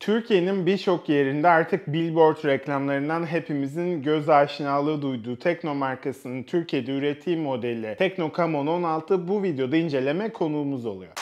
Türkiye'nin birçok yerinde artık billboard reklamlarından hepimizin göz aşinalığı duyduğu Tekno markasının Türkiye'de ürettiği modeli Tekno Camon 16 bu videoda inceleme konuğumuz oluyor.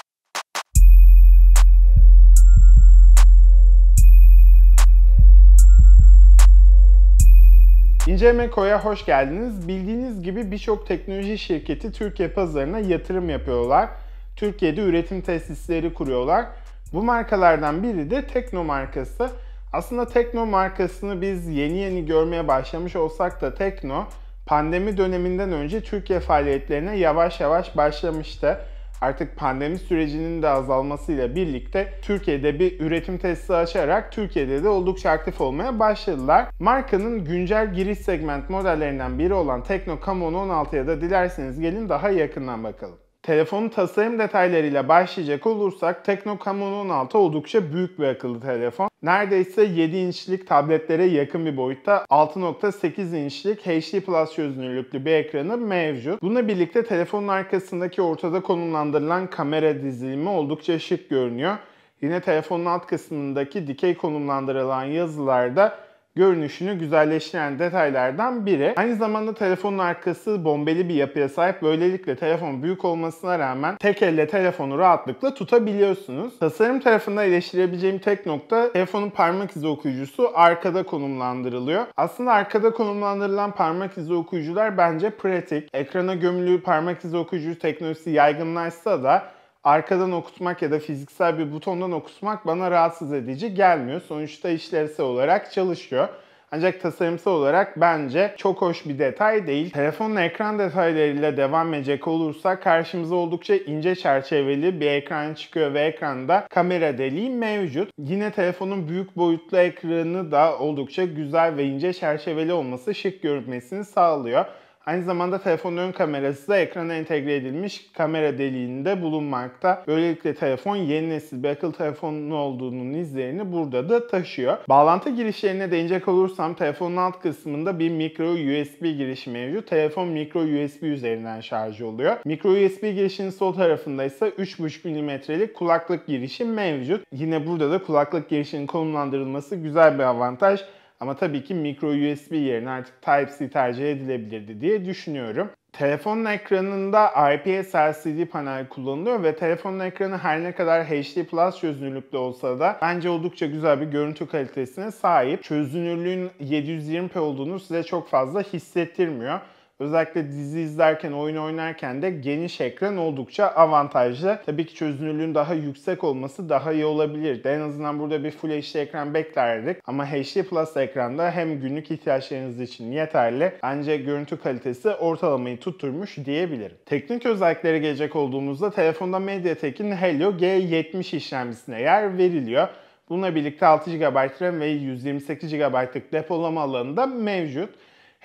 İncelemeko'ya hoş geldiniz. Bildiğiniz gibi birçok teknoloji şirketi Türkiye pazarına yatırım yapıyorlar. Türkiye'de üretim tesisleri kuruyorlar bu markalardan biri de Tekno markası. Aslında Tekno markasını biz yeni yeni görmeye başlamış olsak da Tekno pandemi döneminden önce Türkiye faaliyetlerine yavaş yavaş başlamıştı. Artık pandemi sürecinin de azalmasıyla birlikte Türkiye'de bir üretim tesisi açarak Türkiye'de de oldukça aktif olmaya başladılar. Markanın güncel giriş segment modellerinden biri olan Tekno Camon 16'ya da dilerseniz gelin daha yakından bakalım. Telefonun tasarım detaylarıyla başlayacak olursak Teknocam altı oldukça büyük bir akıllı telefon. Neredeyse 7 inçlik tabletlere yakın bir boyutta 6.8 inçlik HD Plus çözünürlüklü bir ekranı mevcut. Bununla birlikte telefonun arkasındaki ortada konumlandırılan kamera dizilimi oldukça şık görünüyor. Yine telefonun alt kısmındaki dikey konumlandırılan yazılarda görünüşünü güzelleştiren detaylardan biri. Aynı zamanda telefonun arkası bombeli bir yapıya sahip. Böylelikle telefon büyük olmasına rağmen tek elle telefonu rahatlıkla tutabiliyorsunuz. Tasarım tarafında eleştirebileceğim tek nokta telefonun parmak izi okuyucusu arkada konumlandırılıyor. Aslında arkada konumlandırılan parmak izi okuyucular bence pratik. Ekrana gömülü parmak izi okuyucu teknolojisi yaygınlaşsa da arkadan okutmak ya da fiziksel bir butondan okutmak bana rahatsız edici gelmiyor. Sonuçta işlevsel olarak çalışıyor. Ancak tasarımsal olarak bence çok hoş bir detay değil. Telefonun ekran detaylarıyla devam edecek olursa karşımıza oldukça ince çerçeveli bir ekran çıkıyor ve ekranda kamera deliği mevcut. Yine telefonun büyük boyutlu ekranı da oldukça güzel ve ince çerçeveli olması şık görünmesini sağlıyor. Aynı zamanda telefonun ön kamerası da ekrana entegre edilmiş kamera deliğinde bulunmakta. Böylelikle telefon yeni nesil bir akıllı telefonun olduğunun izlerini burada da taşıyor. Bağlantı girişlerine değinecek olursam telefonun alt kısmında bir micro USB giriş mevcut. Telefon micro USB üzerinden şarj oluyor. Micro USB girişinin sol tarafında ise 3.5 mm'lik kulaklık girişi mevcut. Yine burada da kulaklık girişinin konumlandırılması güzel bir avantaj. Ama tabii ki micro USB yerine artık Type-C tercih edilebilirdi diye düşünüyorum. Telefonun ekranında IPS LCD panel kullanılıyor ve telefonun ekranı her ne kadar HD Plus çözünürlükte olsa da bence oldukça güzel bir görüntü kalitesine sahip. Çözünürlüğün 720p olduğunu size çok fazla hissettirmiyor. Özellikle dizi izlerken, oyun oynarken de geniş ekran oldukça avantajlı. Tabii ki çözünürlüğün daha yüksek olması daha iyi olabilir. En azından burada bir Full HD ekran beklerdik. Ama HD Plus ekranda hem günlük ihtiyaçlarınız için yeterli. Bence görüntü kalitesi ortalamayı tutturmuş diyebilirim. Teknik özelliklere gelecek olduğumuzda telefonda MediaTek'in Helio G70 işlemcisine yer veriliyor. Bununla birlikte 6 GB RAM ve 128 GB'lık depolama alanı da mevcut.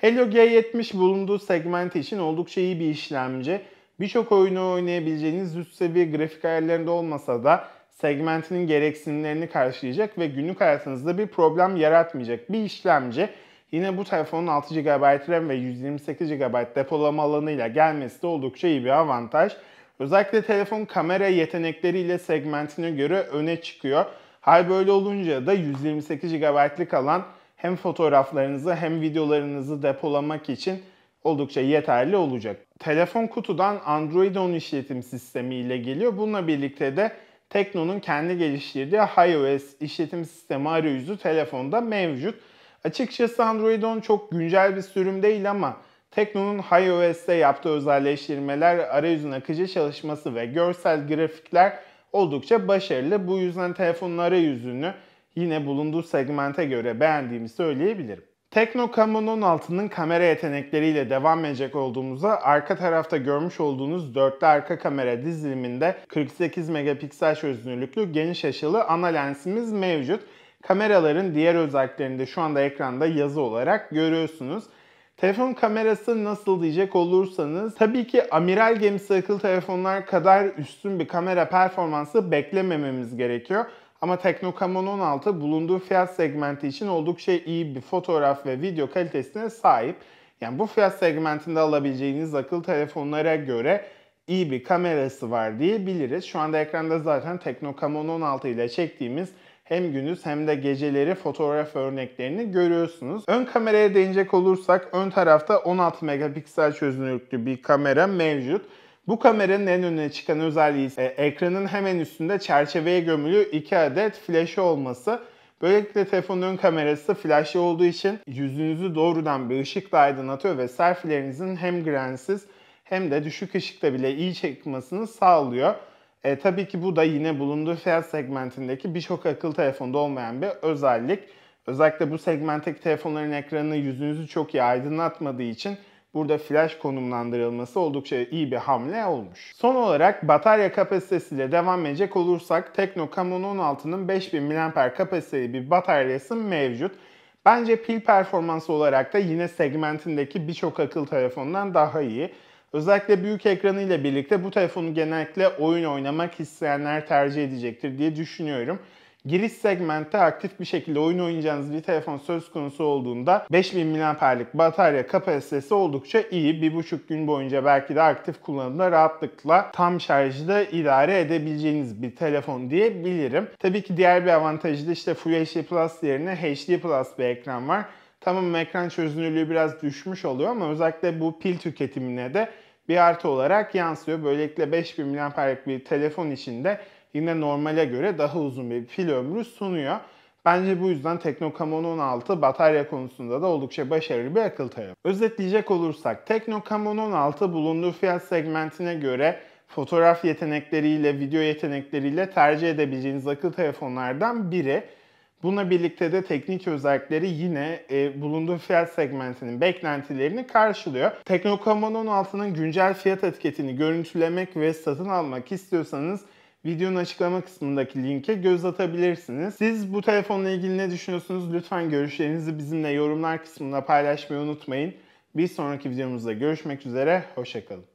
Helio G70 bulunduğu segment için oldukça iyi bir işlemci. Birçok oyunu oynayabileceğiniz üst seviye grafik ayarlarında olmasa da segmentinin gereksinimlerini karşılayacak ve günlük hayatınızda bir problem yaratmayacak bir işlemci. Yine bu telefonun 6 GB RAM ve 128 GB depolama alanıyla gelmesi de oldukça iyi bir avantaj. Özellikle telefon kamera yetenekleriyle segmentine göre öne çıkıyor. Hal böyle olunca da 128 GB'lik alan hem fotoğraflarınızı hem videolarınızı depolamak için oldukça yeterli olacak. Telefon kutudan Android 10 işletim sistemi ile geliyor. Bununla birlikte de Tekno'nun kendi geliştirdiği iOS işletim sistemi arayüzü telefonda mevcut. Açıkçası Android 10 çok güncel bir sürüm değil ama Tekno'nun iOS'te yaptığı özelleştirmeler, arayüzün akıcı çalışması ve görsel grafikler oldukça başarılı. Bu yüzden telefonun arayüzünü yine bulunduğu segmente göre beğendiğimi söyleyebilirim. Tekno Camon 16'nın kamera yetenekleriyle devam edecek olduğumuza arka tarafta görmüş olduğunuz dörtlü arka kamera diziliminde 48 megapiksel çözünürlüklü geniş açılı ana lensimiz mevcut. Kameraların diğer özelliklerini de şu anda ekranda yazı olarak görüyorsunuz. Telefon kamerası nasıl diyecek olursanız tabii ki amiral gemisi akıllı telefonlar kadar üstün bir kamera performansı beklemememiz gerekiyor. Ama Teknokamon 16 bulunduğu fiyat segmenti için oldukça iyi bir fotoğraf ve video kalitesine sahip. Yani bu fiyat segmentinde alabileceğiniz akıllı telefonlara göre iyi bir kamerası var diyebiliriz. Şu anda ekranda zaten Teknokamon 16 ile çektiğimiz hem gündüz hem de geceleri fotoğraf örneklerini görüyorsunuz. Ön kameraya değinecek olursak ön tarafta 16 megapiksel çözünürlüklü bir kamera mevcut. Bu kameranın en öne çıkan özelliği e, ekranın hemen üstünde çerçeveye gömülü 2 adet flaşı olması. Böylelikle telefonun ön kamerası flashlı olduğu için yüzünüzü doğrudan bir ışıkla aydınlatıyor ve selfielerinizin hem grensiz hem de düşük ışıkta bile iyi çekmesini sağlıyor. E, tabii ki bu da yine bulunduğu fiyat segmentindeki birçok akıllı telefonda olmayan bir özellik. Özellikle bu segmentteki telefonların ekranı yüzünüzü çok iyi aydınlatmadığı için Burada flash konumlandırılması oldukça iyi bir hamle olmuş. Son olarak batarya kapasitesiyle devam edecek olursak Tekno Camon 16'nın 5000 mAh kapasiteli bir bataryası mevcut. Bence pil performansı olarak da yine segmentindeki birçok akıl telefonundan daha iyi. Özellikle büyük ekranı ile birlikte bu telefonu genellikle oyun oynamak isteyenler tercih edecektir diye düşünüyorum giriş segmentte aktif bir şekilde oyun oynayacağınız bir telefon söz konusu olduğunda 5000 mAh'lik batarya kapasitesi oldukça iyi. 1,5 gün boyunca belki de aktif kullanımda rahatlıkla tam şarjda idare edebileceğiniz bir telefon diyebilirim. Tabii ki diğer bir avantajı da işte Full HD Plus yerine HD Plus bir ekran var. Tamam ekran çözünürlüğü biraz düşmüş oluyor ama özellikle bu pil tüketimine de bir artı olarak yansıyor. Böylelikle 5000 mAh'lik bir telefon içinde yine normale göre daha uzun bir pil ömrü sunuyor. Bence bu yüzden Teknocam 16 batarya konusunda da oldukça başarılı bir akıl tarafı. Özetleyecek olursak Teknocam 16 bulunduğu fiyat segmentine göre fotoğraf yetenekleriyle, video yetenekleriyle tercih edebileceğiniz akıl telefonlardan biri. Buna birlikte de teknik özellikleri yine e, bulunduğu fiyat segmentinin beklentilerini karşılıyor. Teknocam 16'nın güncel fiyat etiketini görüntülemek ve satın almak istiyorsanız videonun açıklama kısmındaki linke göz atabilirsiniz. Siz bu telefonla ilgili ne düşünüyorsunuz? Lütfen görüşlerinizi bizimle yorumlar kısmında paylaşmayı unutmayın. Bir sonraki videomuzda görüşmek üzere, hoşçakalın.